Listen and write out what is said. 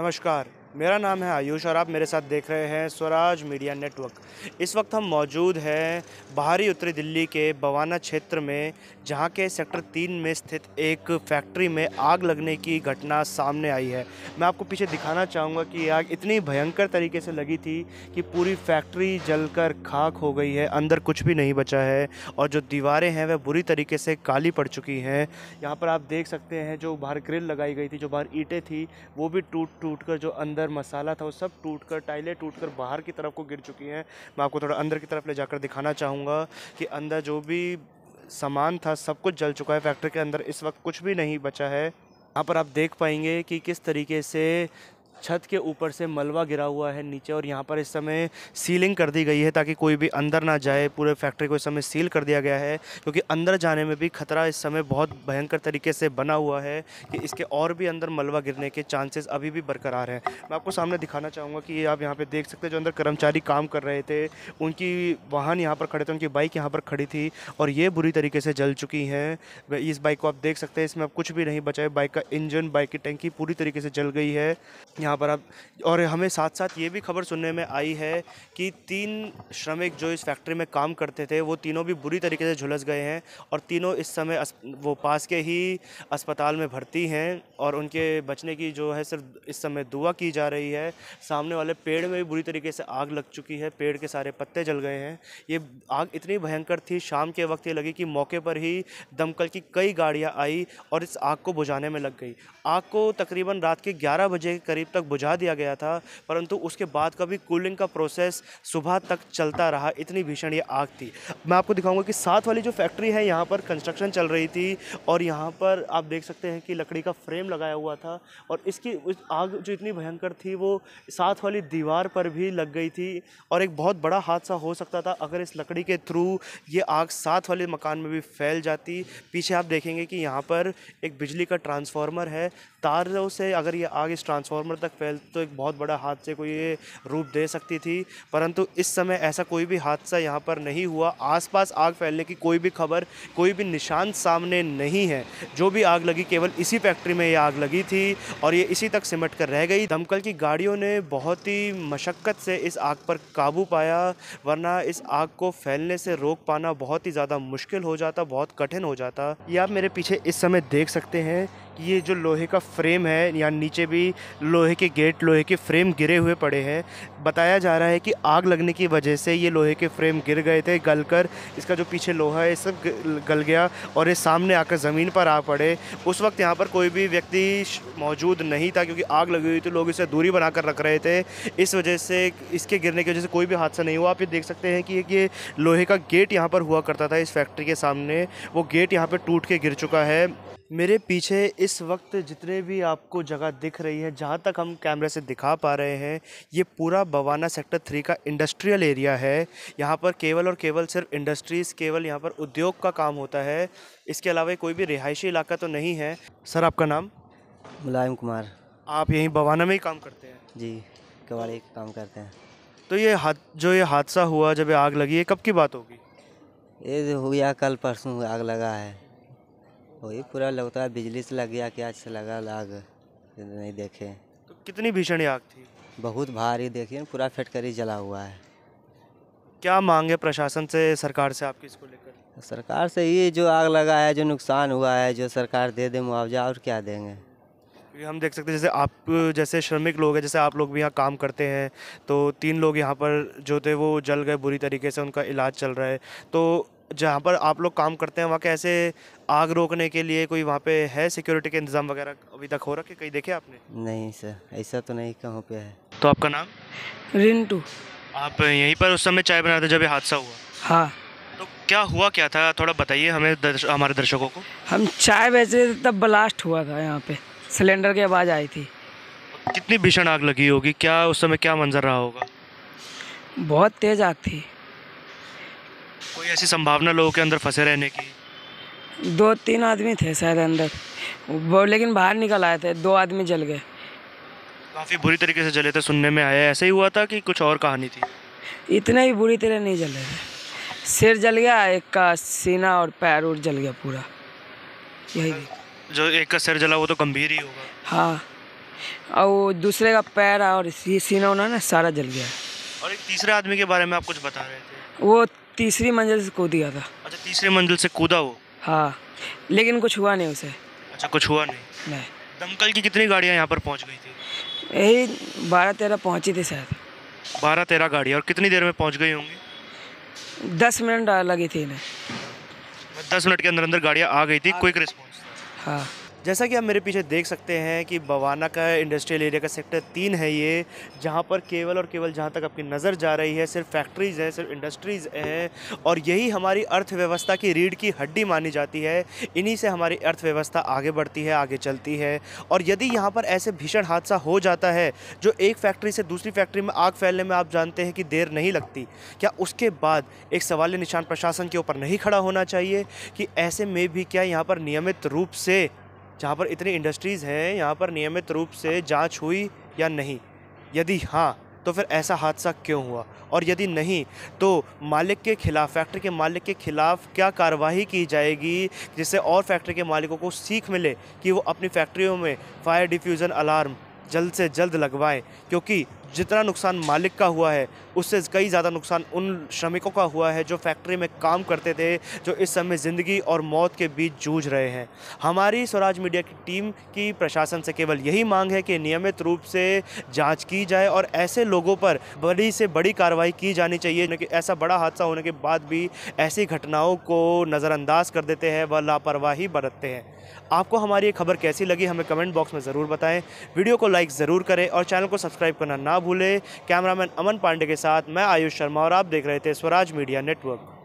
नमस्कार मेरा नाम है आयुष और आप मेरे साथ देख रहे हैं स्वराज मीडिया नेटवर्क इस वक्त हम मौजूद हैं बाहरी उत्तरी दिल्ली के बवाना क्षेत्र में जहां के सेक्टर तीन में स्थित एक फैक्ट्री में आग लगने की घटना सामने आई है मैं आपको पीछे दिखाना चाहूँगा कि आग इतनी भयंकर तरीके से लगी थी कि पूरी फैक्ट्री जल खाक हो गई है अंदर कुछ भी नहीं बचा है और जो दीवारें हैं वह बुरी तरीके से काली पड़ चुकी हैं यहाँ पर आप देख सकते हैं जो बाहर ग्रिल लगाई गई थी जो बाहर ईटें थी वो भी टूट टूट कर जो अंदर अंदर मसाला था वो सब टूट कर टाइलें टूट कर बाहर की तरफ को गिर चुकी हैं मैं आपको थोड़ा अंदर की तरफ ले जाकर दिखाना चाहूँगा कि अंदर जो भी सामान था सब कुछ जल चुका है फैक्ट्री के अंदर इस वक्त कुछ भी नहीं बचा है यहाँ पर आप देख पाएंगे कि किस तरीके से छत के ऊपर से मलबा गिरा हुआ है नीचे और यहाँ पर इस समय सीलिंग कर दी गई है ताकि कोई भी अंदर ना जाए पूरे फैक्ट्री को इस समय सील कर दिया गया है क्योंकि अंदर जाने में भी खतरा इस समय बहुत भयंकर तरीके से बना हुआ है कि इसके और भी अंदर मलबा गिरने के चांसेस अभी भी बरकरार हैं मैं आपको सामने दिखाना चाहूँगा कि आप यहाँ पर देख सकते हैं जो अंदर कर्मचारी काम कर रहे थे उनकी वाहन यहाँ पर खड़े थे उनकी बाइक यहाँ पर खड़ी थी और ये बुरी तरीके से जल चुकी हैं इस बाइक को आप देख सकते हैं इसमें अब कुछ भी नहीं बचाए बाइक का इंजन बाइक की टंकी पूरी तरीके से जल गई है यहाँ यहाँ पर आप और हमें साथ साथ ये भी खबर सुनने में आई है कि तीन श्रमिक जो इस फैक्ट्री में काम करते थे वो तीनों भी बुरी तरीके से झुलस गए हैं और तीनों इस समय वो पास के ही अस्पताल में भर्ती हैं और उनके बचने की जो है सिर्फ इस समय दुआ की जा रही है सामने वाले पेड़ में भी बुरी तरीके से आग लग चुकी है पेड़ के सारे पत्ते जल गए हैं ये आग इतनी भयंकर थी शाम के वक्त ये लगी कि मौके पर ही दमकल की कई गाड़ियाँ आई और इस आग को बुझाने में लग गई आग को तकरीबन रात के ग्यारह बजे के करीब तक तक बुझा दिया गया था परंतु उसके बाद का भी कूलिंग का प्रोसेस सुबह तक चलता रहा इतनी भीषण ये आग थी मैं आपको दिखाऊंगा कि साथ वाली जो फैक्ट्री है यहाँ पर कंस्ट्रक्शन चल रही थी और यहाँ पर आप देख सकते हैं कि लकड़ी का फ्रेम लगाया हुआ था और इसकी उस आग जो इतनी भयंकर थी वो साथ वाली दीवार पर भी लग गई थी और एक बहुत बड़ा हादसा हो सकता था अगर इस लकड़ी के थ्रू ये आग साथ वाले मकान में भी फैल जाती पीछे आप देखेंगे कि यहाँ पर एक बिजली का ट्रांसफार्मर है तारों से अगर ये आग इस ट्रांसफार्मर तक तक फैल तो एक बहुत बड़ा हादसे को ये रूप दे सकती थी परंतु इस समय ऐसा कोई भी हादसा यहाँ पर नहीं हुआ आसपास आग फैलने की कोई भी खबर कोई भी निशान सामने नहीं है जो भी आग लगी केवल इसी फैक्ट्री में ये आग लगी थी और ये इसी तक सिमट कर रह गई दमकल की गाड़ियों ने बहुत ही मशक्क़त से इस आग पर काबू पाया वरना इस आग को फैलने से रोक पाना बहुत ही ज़्यादा मुश्किल हो जाता बहुत कठिन हो जाता ये आप मेरे पीछे इस समय देख सकते हैं ये जो लोहे का फ्रेम है या नीचे भी लोहे के गेट लोहे के फ्रेम गिरे हुए पड़े हैं बताया जा रहा है कि आग लगने की वजह से ये लोहे के फ्रेम गिर गए थे गलकर इसका जो पीछे लोहा है ये सब गल गया और ये सामने आकर ज़मीन पर आ पड़े उस वक्त यहाँ पर कोई भी व्यक्ति मौजूद नहीं था क्योंकि आग लगी हुई थी लोग इसे दूरी बनाकर रख रहे थे इस वजह से इसके गिरने की वजह से कोई भी हादसा नहीं हुआ आप ये देख सकते हैं कि ये लोहे का गेट यहाँ पर हुआ करता था इस फैक्ट्री के सामने वो गेट यहाँ पर टूट के गिर चुका है मेरे पीछे इस वक्त जितने भी आपको जगह दिख रही है जहाँ तक हम कैमरे से दिखा पा रहे हैं ये पूरा बवाना सेक्टर थ्री का इंडस्ट्रियल एरिया है यहाँ पर केवल और केवल सिर्फ इंडस्ट्रीज़ केवल यहाँ पर उद्योग का काम होता है इसके अलावा कोई भी रिहायशी इलाका तो नहीं है सर आपका नाम मुलायम कुमार आप यहीं बवाना में ही काम करते हैं जी कबाड़ी काम करते हैं तो ये हाथ जो ये हादसा हुआ जब आग लगी है कब की बात होगी ये हो गया कल परसों आग लगा है वही पूरा लगता है बिजली से लग गया क्या से लगा लाग नहीं देखे तो कितनी भीषण आग थी बहुत भारी देखिए पूरा फटकरी जला हुआ है क्या मांग है प्रशासन से सरकार से आपकी इसको लेकर सरकार से ये जो आग लगा है जो नुकसान हुआ है जो सरकार दे दे मुआवजा और क्या देंगे क्योंकि हम देख सकते हैं जैसे आप जैसे श्रमिक लोग हैं जैसे आप लोग भी यहाँ काम करते हैं तो तीन लोग यहाँ पर जो थे वो जल गए बुरी तरीके से उनका इलाज चल रहा है तो जहाँ पर आप लोग काम करते हैं वहाँ कैसे आग रोकने के लिए कोई वहाँ पे है सिक्योरिटी के इंतजाम वगैरह अभी तक हो रखे कहीं देखे आपने नहीं सर ऐसा तो नहीं कहाँ पे है तो आपका नाम रिंटू आप यहीं पर उस समय चाय बनाते जब ये हादसा हुआ हाँ तो क्या हुआ क्या था थोड़ा बताइए हमें दर्श, हमारे दर्शकों को हम चाय वैसे तब ब्लास्ट हुआ था यहाँ पे सिलेंडर की आवाज़ आई थी कितनी भीषण आग लगी होगी क्या उस समय क्या मंजर रहा होगा बहुत तेज़ आग थी कोई ऐसी संभावना लोगों के अंदर फंसे रहने की दो तीन आदमी थे शायद अंदर वो लेकिन बाहर निकल आए थे दो आदमी जल गए काफ़ी बुरी तरीके से जले थे सुनने में आया ऐसे ही हुआ था कि कुछ और कहानी थी इतने ही बुरी तरह नहीं जले थे सिर जल गया एक का सीना और पैर उड़ जल गया पूरा यही जो एक का सिर जला वो तो गंभीर ही होगा हाँ और दूसरे का पैर और सीना उन्होंने सारा जल गया और एक तीसरे आदमी के बारे में आप कुछ बता रहे थे वो तीसरी मंजिल से कूद गया था अच्छा तीसरी मंजिल से कूदा वो हाँ लेकिन कुछ हुआ नहीं उसे अच्छा कुछ हुआ नहीं नहीं दमकल की कितनी गाड़ियाँ यहाँ पर पहुँच गई थी यही बारह तेरह पहुँची थी शायद बारह तेरह गाड़ियाँ और कितनी देर में पहुँच गई होंगी दस मिनट लगी थी इन्हें दस मिनट के अंदर अंदर गाड़ियाँ आ गई थी क्विक रिस्पॉन्स हाँ जैसा कि आप मेरे पीछे देख सकते हैं कि बवाना का इंडस्ट्रियल एरिया का सेक्टर तीन है ये जहाँ पर केवल और केवल जहाँ तक आपकी नज़र जा रही है सिर्फ फैक्ट्रीज़ हैं सिर्फ इंडस्ट्रीज़ हैं और यही हमारी अर्थव्यवस्था की रीढ़ की हड्डी मानी जाती है इन्हीं से हमारी अर्थव्यवस्था आगे बढ़ती है आगे चलती है और यदि यहाँ पर ऐसे भीषण हादसा हो जाता है जो एक फैक्ट्री से दूसरी फैक्ट्री में आग फैलने में आप जानते हैं कि देर नहीं लगती क्या उसके बाद एक सवाल निशान प्रशासन के ऊपर नहीं खड़ा होना चाहिए कि ऐसे में भी क्या यहाँ पर नियमित रूप से जहाँ पर इतनी इंडस्ट्रीज़ हैं यहाँ पर नियमित रूप से जाँच हुई या नहीं यदि हाँ तो फिर ऐसा हादसा क्यों हुआ और यदि नहीं तो मालिक के खिलाफ फैक्ट्री के मालिक के खिलाफ क्या कार्रवाई की जाएगी जिससे और फैक्ट्री के मालिकों को सीख मिले कि वो अपनी फैक्ट्रियों में फायर डिफ्यूज़न अलार्म जल्द से जल्द लगवाएं क्योंकि जितना नुकसान मालिक का हुआ है उससे कई ज़्यादा नुकसान उन श्रमिकों का हुआ है जो फैक्ट्री में काम करते थे जो इस समय ज़िंदगी और मौत के बीच जूझ रहे हैं हमारी स्वराज मीडिया की टीम की प्रशासन से केवल यही मांग है कि नियमित रूप से जांच की जाए और ऐसे लोगों पर बड़ी से बड़ी कार्रवाई की जानी चाहिए कि ऐसा बड़ा हादसा होने के बाद भी ऐसी घटनाओं को नज़रअंदाज कर देते हैं व लापरवाही बरतते हैं आपको हमारी ये खबर कैसी लगी हमें कमेंट बॉक्स में ज़रूर बताएँ वीडियो को लाइक ज़रूर करें और चैनल को सब्सक्राइब करना ना ना भूलें कैमरामैन अमन पांडे के साथ मैं आयुष शर्मा और आप देख रहे थे स्वराज मीडिया नेटवर्क